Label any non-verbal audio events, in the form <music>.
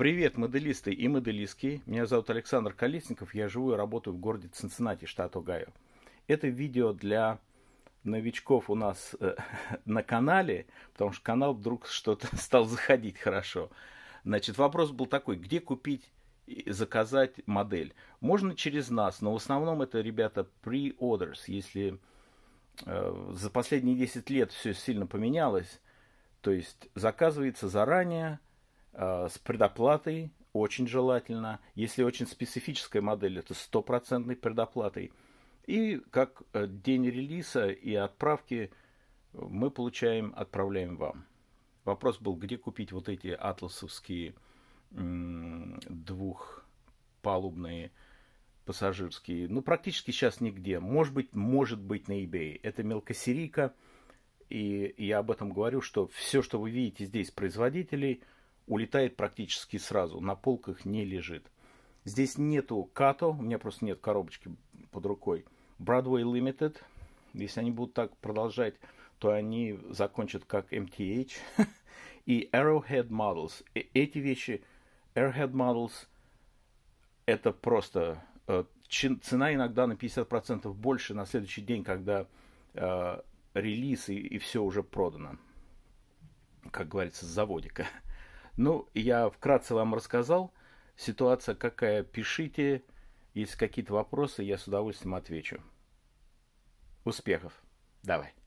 Привет, моделисты и моделистки. Меня зовут Александр Колесников. Я живу и работаю в городе Цинциннати, штат Огайо. Это видео для новичков у нас э, <laughs> на канале, потому что канал вдруг что-то <laughs> стал заходить хорошо. Значит, вопрос был такой, где купить и заказать модель? Можно через нас, но в основном это, ребята, pre-orders. Если э, за последние 10 лет все сильно поменялось, то есть заказывается заранее, Э, с предоплатой очень желательно. Если очень специфическая модель, это стопроцентной предоплатой. И как э, день релиза и отправки э, мы получаем, отправляем вам. Вопрос был, где купить вот эти атласовские двухпалубные пассажирские. Ну, практически сейчас нигде. Может быть, может быть на eBay. Это мелкосерийка. И я об этом говорю, что все, что вы видите здесь, производителей – улетает практически сразу, на полках не лежит. Здесь нету Като, у меня просто нет коробочки под рукой. Broadway Limited, если они будут так продолжать, то они закончат как MTH. <laughs> И Arrowhead Models. Э Эти вещи, Arrowhead Models, это просто... Э, цена иногда на 50% больше на следующий день, когда э, релиз и, и все уже продано. Как говорится, с заводика. <laughs> Ну, я вкратце вам рассказал. Ситуация какая, пишите. Если какие-то вопросы, я с удовольствием отвечу. Успехов. Давай.